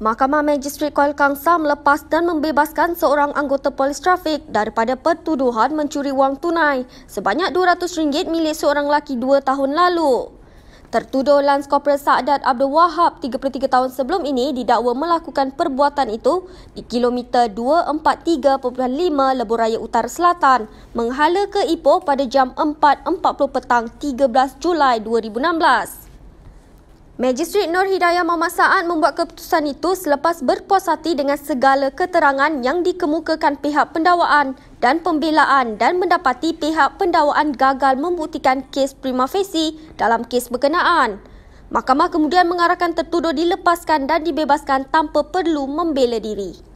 Mahkamah Magistrate Kuala Kangsar melepas dan membebaskan seorang anggota polis trafik daripada pertuduhan mencuri wang tunai sebanyak RM200 milik seorang lelaki dua tahun lalu. Tertuduh Lance Corporal Saadat Abdul Wahab 33 tahun sebelum ini didakwa melakukan perbuatan itu di kilometer 243.5 Lebuh Raya Utara Selatan menghala ke Ipoh pada jam 4.40 petang 13 Julai 2016. Magistrik Nur Hidayah Mohd Saad membuat keputusan itu selepas berpuas hati dengan segala keterangan yang dikemukakan pihak pendawaan dan pembelaan dan mendapati pihak pendawaan gagal membuktikan kes prima facie dalam kes berkenaan. Mahkamah kemudian mengarahkan tertuduh dilepaskan dan dibebaskan tanpa perlu membela diri.